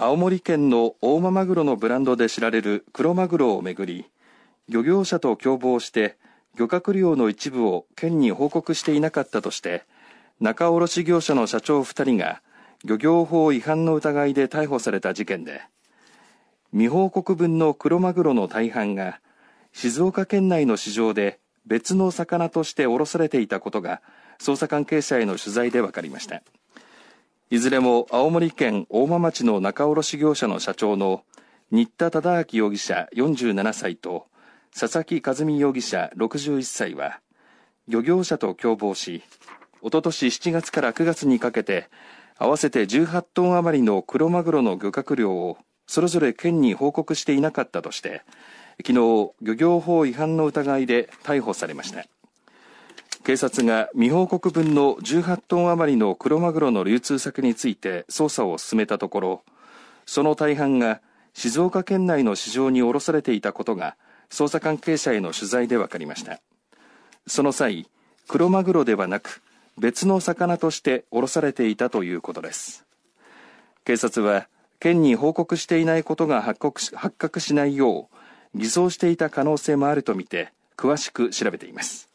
青森県の大間まぐろのブランドで知られるクロマグロをめぐり漁業者と共謀して漁獲量の一部を県に報告していなかったとして仲卸業者の社長2人が漁業法違反の疑いで逮捕された事件で未報告分のクロマグロの大半が静岡県内の市場で別の魚として卸されていたことが捜査関係者への取材で分かりました。いずれも青森県大間町の仲卸業者の社長の新田忠明容疑者47歳と佐々木和美容疑者61歳は漁業者と共謀しおととし7月から9月にかけて合わせて18トン余りのクロマグロの漁獲量をそれぞれ県に報告していなかったとして昨日漁業法違反の疑いで逮捕されました。警察が未報告分の18トン余りのクロマグロの流通先について捜査を進めたところその大半が静岡県内の市場に卸されていたことが捜査関係者への取材で分かりましたその際クロマグロではなく別の魚として卸されていたということです警察は県に報告していないことが発覚しないよう偽装していた可能性もあるとみて詳しく調べています